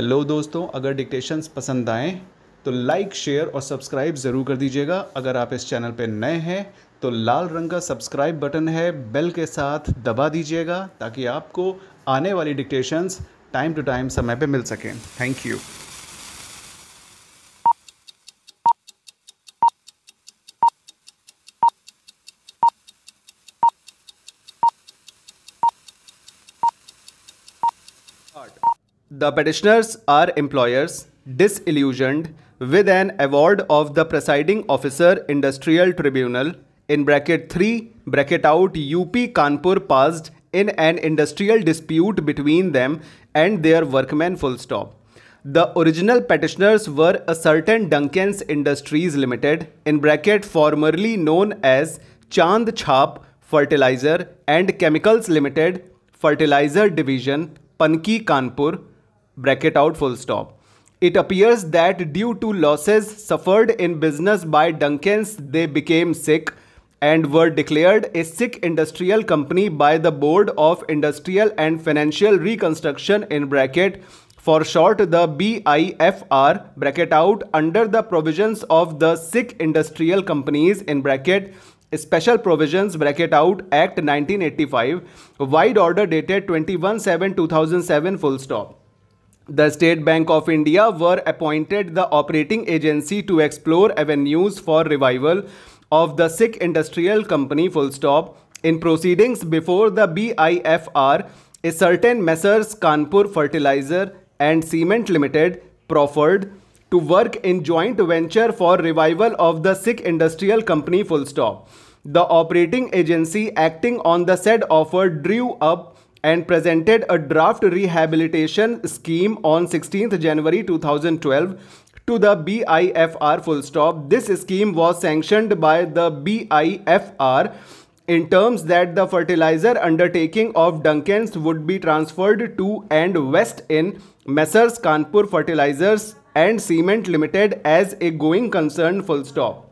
Hello दोस्तों अगर dictations पसंद आएँ तो लाइक शेयर और सब्सक्राइब ज़रूर कर दीजिएगा अगर आप इस चैनल पर नए हैं तो लाल रंग का सब्सक्राइब बटन है बेल के साथ दबा दीजिएगा ताकि आपको आने वाली डिक्टेशंस टाइम टू टाइम समय पे मिल सकें thank you The petitioners are employers disillusioned with an award of the presiding officer industrial tribunal in bracket 3 bracket out UP Kanpur passed in an industrial dispute between them and their workmen full stop. The original petitioners were a certain Duncan's Industries Limited, in bracket formerly known as Chand Chhap Fertilizer and Chemicals Limited, Fertilizer Division, Panki Kanpur, bracket out full stop. It appears that due to losses suffered in business by Duncan's, they became sick and were declared a sick industrial company by the Board of Industrial and Financial Reconstruction in bracket for short the BIFR bracket out under the provisions of the sick industrial companies in bracket Special Provisions Bracket Out Act 1985, Wide Order dated 21 7 2007, full stop the State Bank of India were appointed the operating agency to explore avenues for revival of the Sikh industrial company full stop. In proceedings before the BIFR, a certain Messrs Kanpur Fertilizer and Cement Limited proffered to work in joint venture for revival of the Sikh industrial company full stop. The operating agency acting on the said offer drew up and presented a draft rehabilitation scheme on 16th January 2012 to the BIFR full stop. This scheme was sanctioned by the BIFR in terms that the fertilizer undertaking of Duncan's would be transferred to and west in Messrs. Kanpur Fertilizers and Cement Limited as a going concern full stop.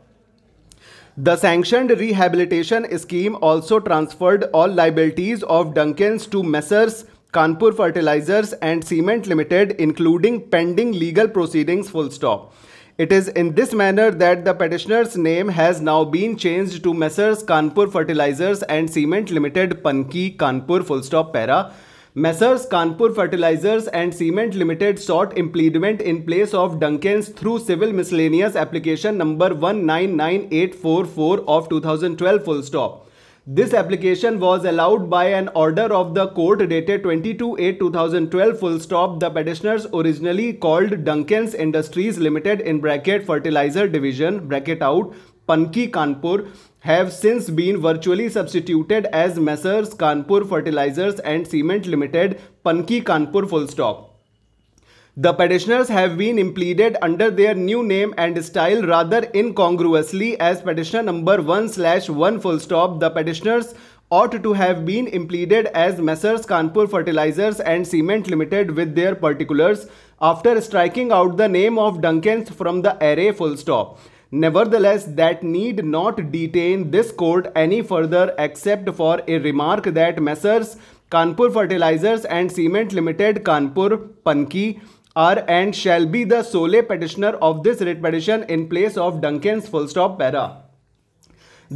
The sanctioned rehabilitation scheme also transferred all liabilities of Duncan's to Messrs. Kanpur Fertilizers and Cement Limited including pending legal proceedings full stop. It is in this manner that the petitioner's name has now been changed to Messrs. Kanpur Fertilizers and Cement Limited Panki Kanpur full stop para Messrs. Kanpur Fertilizers and Cement Limited sought implement in place of Duncan's through civil miscellaneous application number 199844 of 2012 full stop. This application was allowed by an order of the court dated 22-8-2012 full stop. The petitioners originally called Duncan's Industries Limited in bracket fertilizer division bracket out Panki Kanpur have since been virtually substituted as Messrs Kanpur Fertilizers and Cement Limited Panki Kanpur full stop. The petitioners have been impleaded under their new name and style rather incongruously as petitioner number 1 slash 1 full stop. The petitioners ought to have been impleaded as Messrs. Kanpur Fertilizers and Cement Limited with their particulars after striking out the name of Duncan's from the array full stop. Nevertheless, that need not detain this court any further except for a remark that Messrs. Kanpur Fertilizers and Cement Limited Kanpur Panki are and shall be the sole petitioner of this writ petition in place of Duncan's full stop para.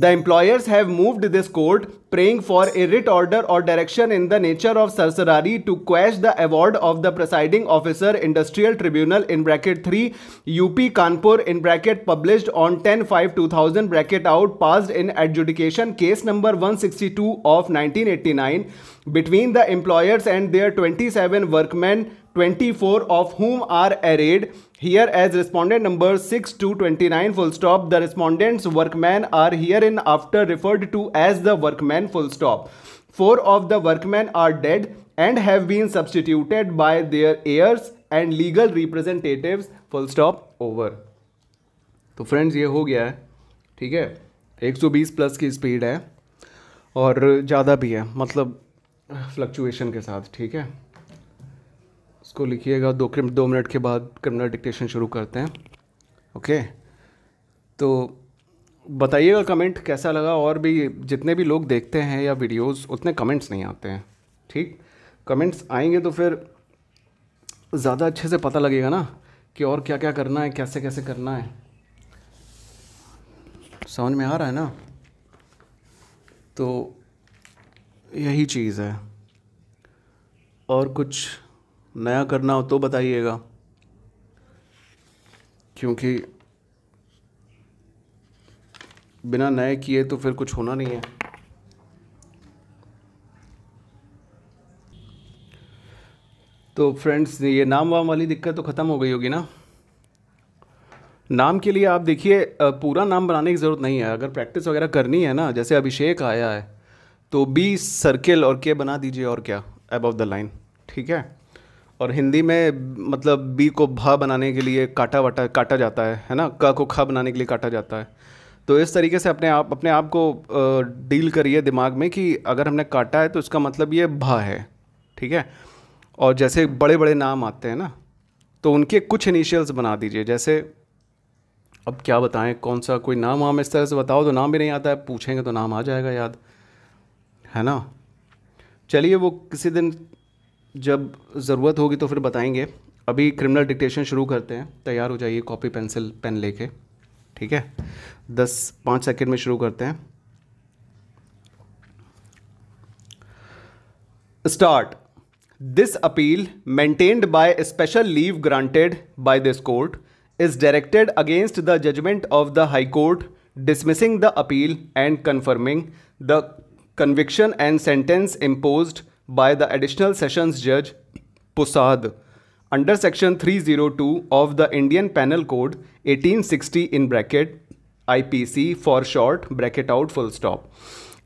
The employers have moved this court praying for a writ order or direction in the nature of certiorari to quash the award of the presiding officer industrial tribunal in bracket 3 UP Kanpur in bracket published on 10 5 2000 bracket out passed in adjudication case number 162 of 1989 between the employers and their 27 workmen 24 of whom are arrayed here as respondent number 6 to 29 full stop the respondents workmen are herein after referred to as the workmen full stop four of the workmen are dead and have been substituted by their heirs and legal representatives full stop over तो friends ये हो गया है ठीक है 120 plus की speed है और ज़्यादा भी है मतलब फ्लक्चुएशन के साथ ठीक है इसको लिखिएगा दो दो मिनट के बाद क्रिमिनल डिक्टेशन शुरू करते हैं ओके तो बताइएगा कमेंट कैसा लगा और भी जितने भी लोग देखते हैं या वीडियोस उतने कमेंट्स नहीं आते हैं ठीक कमेंट्स आएंगे तो फिर ज़्यादा अच्छे से पता लगेगा ना कि और क्या क्या करना है कैसे कैसे करना है समझ में आ रहा है ना तो यही चीज़ है और कुछ नया करना हो तो बताइएगा क्योंकि बिना नए किए तो फिर कुछ होना नहीं है तो फ्रेंड्स ये नाम वाम वाली दिक्कत तो ख़त्म हो गई होगी ना नाम के लिए आप देखिए पूरा नाम बनाने की ज़रूरत नहीं है अगर प्रैक्टिस वगैरह करनी है ना जैसे अभिषेक आया है तो बी सर्किल और के बना दीजिए और क्या अबव द लाइन ठीक है और हिंदी में मतलब बी को भा बनाने के लिए काटा वाटा काटा जाता है है ना का को खा बनाने के लिए काटा जाता है तो इस तरीके से अपने आप अपने आप को डील करिए दिमाग में कि अगर हमने काटा है तो इसका मतलब ये भा है ठीक है और जैसे बड़े बड़े नाम आते हैं ना तो उनके कुछ इनिशियल्स बना दीजिए जैसे अब क्या बताएं कौन सा कोई नाम वाम इस तरह से बताओ तो नाम भी नहीं आता है पूछेंगे तो नाम आ जाएगा याद है ना चलिए वो किसी दिन जब ज़रूरत होगी तो फिर बताएंगे अभी क्रिमिनल डिक्टेशन शुरू करते हैं तैयार हो जाइए कॉपी पेंसिल पेन लेके ठीक है दस पाँच सेकेंड में शुरू करते हैं start this appeal maintained by special leave granted by this court is directed against the judgment of the high court dismissing the appeal and confirming the conviction and sentence imposed by the Additional Sessions Judge Pusad under Section 302 of the Indian Penal Code 1860 in bracket IPC for short bracket out full stop.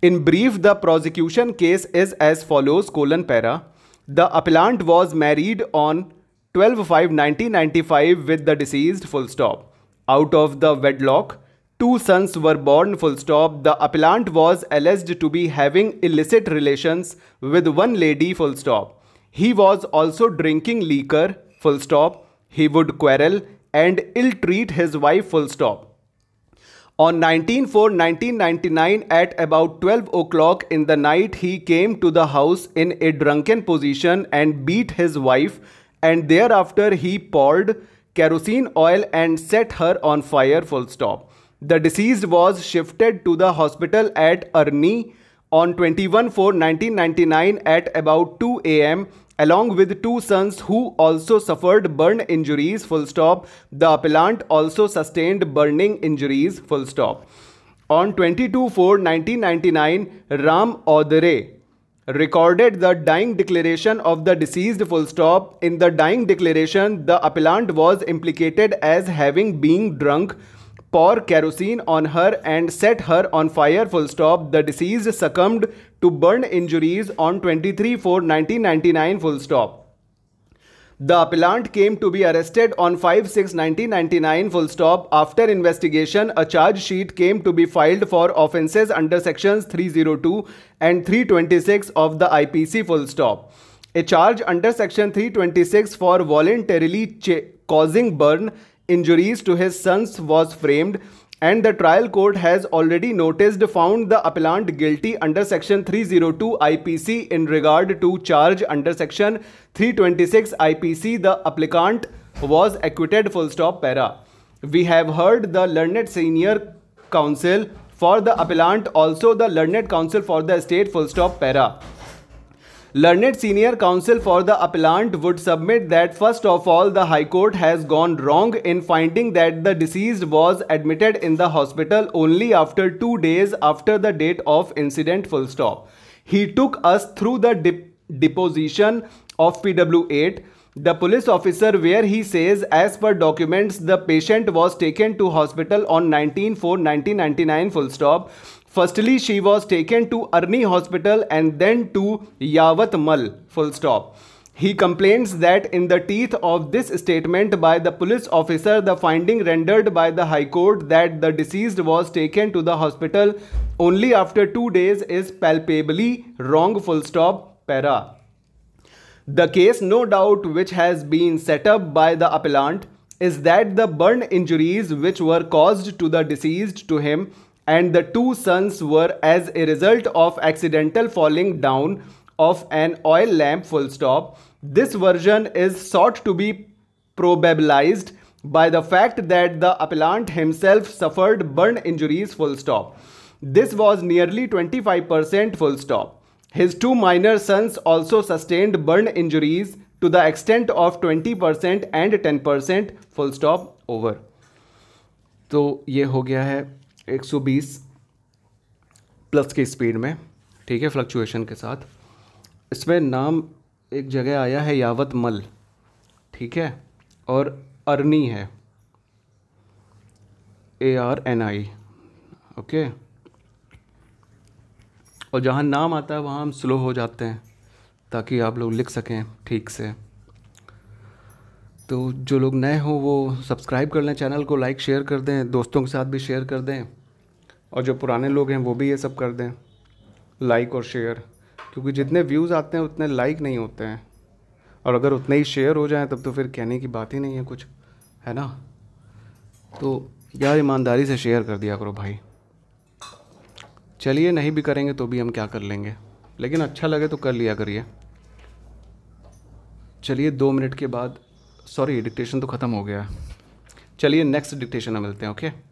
In brief, the prosecution case is as follows colon para. The appellant was married on 12 5 1995 with the deceased full stop. Out of the wedlock, Two sons were born full stop. The appellant was alleged to be having illicit relations with one lady full stop. He was also drinking liquor full stop. He would quarrel and ill-treat his wife full stop. On 19-4-1999 at about 12 o'clock in the night he came to the house in a drunken position and beat his wife and thereafter he poured kerosene oil and set her on fire full stop. The deceased was shifted to the hospital at Arni on 21 4 1999 at about 2 am along with two sons who also suffered burn injuries full stop the appellant also sustained burning injuries full stop on 22 4 1999 ram audre recorded the dying declaration of the deceased full stop in the dying declaration the appellant was implicated as having been drunk pour kerosene on her and set her on fire full stop. The deceased succumbed to burn injuries on 23-4-1999 full stop. The appellant came to be arrested on 5-6-1999 full stop. After investigation, a charge sheet came to be filed for offences under sections 302 and 326 of the IPC full stop. A charge under section 326 for voluntarily causing burn injuries to his sons was framed and the trial court has already noticed found the appellant guilty under section 302 IPC in regard to charge under section 326 IPC the applicant was acquitted full stop para we have heard the learned senior counsel for the appellant also the learned counsel for the state full stop para Learned senior counsel for the appellant would submit that first of all the High Court has gone wrong in finding that the deceased was admitted in the hospital only after 2 days after the date of incident full stop. He took us through the dip- deposition of PW8 the police officer where he says as per documents the patient was taken to hospital on 19 4 1999 full stop Firstly, she was taken to Arni Hospital and then to Yavatmal. Full stop. He complains that in the teeth of this statement by the police officer, the finding rendered by the High Court that the deceased was taken to the hospital only after two days is palpably wrong. Full stop. Para. The case, no doubt, which has been set up by the appellant is that the burn injuries which were caused to the deceased to him and the two sons were as a result of accidental falling down of an oil lamp full stop. This version is sought to be probabilized by the fact that the appellant himself suffered burn injuries full stop. This was nearly 25% full stop. His two minor sons also sustained burn injuries to the extent of 20% and 10% full stop over. तो ये हो गया है 120 plus की speed में ठीक है fluctuation के साथ इसमें नाम एक जगह आया है यावत मल ठीक है और अरनी है A R N I okay और जहाँ नाम आता है वहाँ हम स्लो हो जाते हैं ताकि आप लोग लिख सकें ठीक से तो जो लोग नए हों वो सब्सक्राइब कर लें चैनल को लाइक शेयर कर दें दोस्तों के साथ भी शेयर कर दें और जो पुराने लोग हैं वो भी ये सब कर दें लाइक और शेयर क्योंकि जितने व्यूज़ आते हैं उतने लाइक नहीं होते हैं और अगर उतने ही शेयर हो जाएं तब तो फिर कहने की बात ही नहीं है कुछ है ना तो यार ईमानदारी से शेयर कर दिया करो भाई चलिए नहीं भी करेंगे तो भी हम क्या कर लेंगे लेकिन अच्छा लगे तो कर लिया करिए चलिए दो मिनट के बाद सॉरी डिक्टेशन तो ख़त्म हो गया चलिए नेक्स्ट डिक्टेशन में मिलते हैं ओके